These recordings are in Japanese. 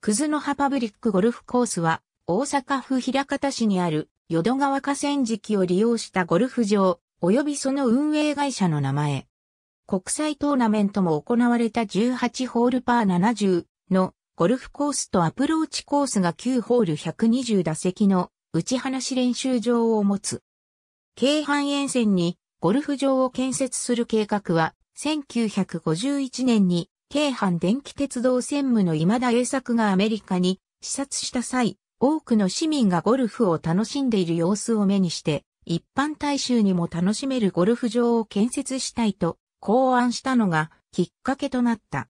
クズノハパブリックゴルフコースは、大阪府平方市にある、淀川河川敷を利用したゴルフ場、及びその運営会社の名前。国際トーナメントも行われた18ホールパー70のゴルフコースとアプローチコースが9ホール120打席の打ち放し練習場を持つ。京阪沿線にゴルフ場を建設する計画は1951年に京阪電気鉄道専務の今田栄作がアメリカに視察した際、多くの市民がゴルフを楽しんでいる様子を目にして、一般大衆にも楽しめるゴルフ場を建設したいと考案したのがきっかけとなった。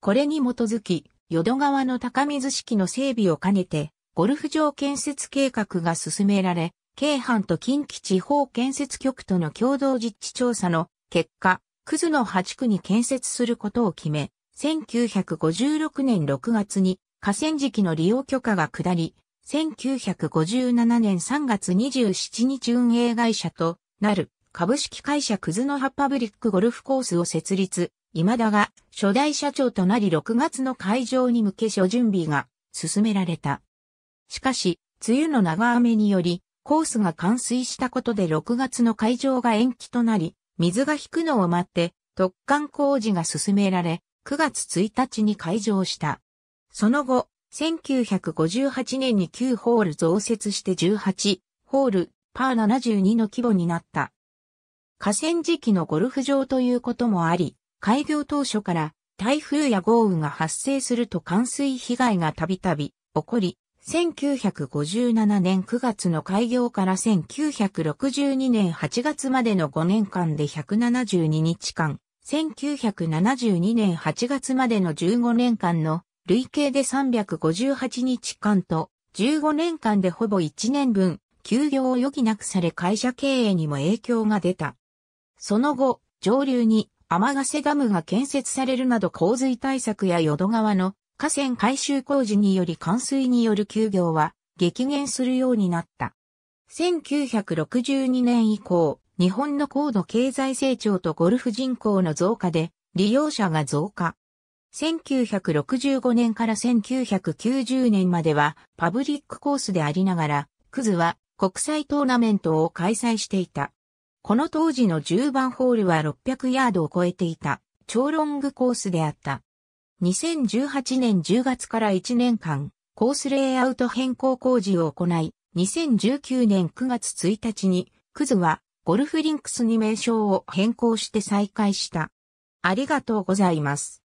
これに基づき、淀川の高水式の整備を兼ねて、ゴルフ場建設計画が進められ、京阪と近畿地方建設局との共同実地調査の結果、葛の8区に建設することを決め、1956年6月に河川敷の利用許可が下り、1957年3月27日運営会社となる株式会社クズのハパブリックゴルフコースを設立、今田が初代社長となり6月の会場に向け諸準備が進められた。しかし、梅雨の長雨により、コースが冠水したことで6月の会場が延期となり、水が引くのを待って、突貫工事が進められ、9月1日に開場した。その後、1958年に9ホール増設して18ホール、パー72の規模になった。河川敷のゴルフ場ということもあり、開業当初から台風や豪雨が発生すると冠水被害がたびたび起こり、1957年9月の開業から1962年8月までの5年間で172日間、1972年8月までの15年間の累計で358日間と、15年間でほぼ1年分、休業を余儀なくされ会社経営にも影響が出た。その後、上流に天ヶ瀬ダムが建設されるなど洪水対策や淀川の河川改修工事により冠水による休業は激減するようになった。1962年以降、日本の高度経済成長とゴルフ人口の増加で利用者が増加。1965年から1990年まではパブリックコースでありながら、クズは国際トーナメントを開催していた。この当時の10番ホールは600ヤードを超えていた、超ロングコースであった。2018年10月から1年間、コースレイアウト変更工事を行い、2019年9月1日に、クズはゴルフリンクスに名称を変更して再開した。ありがとうございます。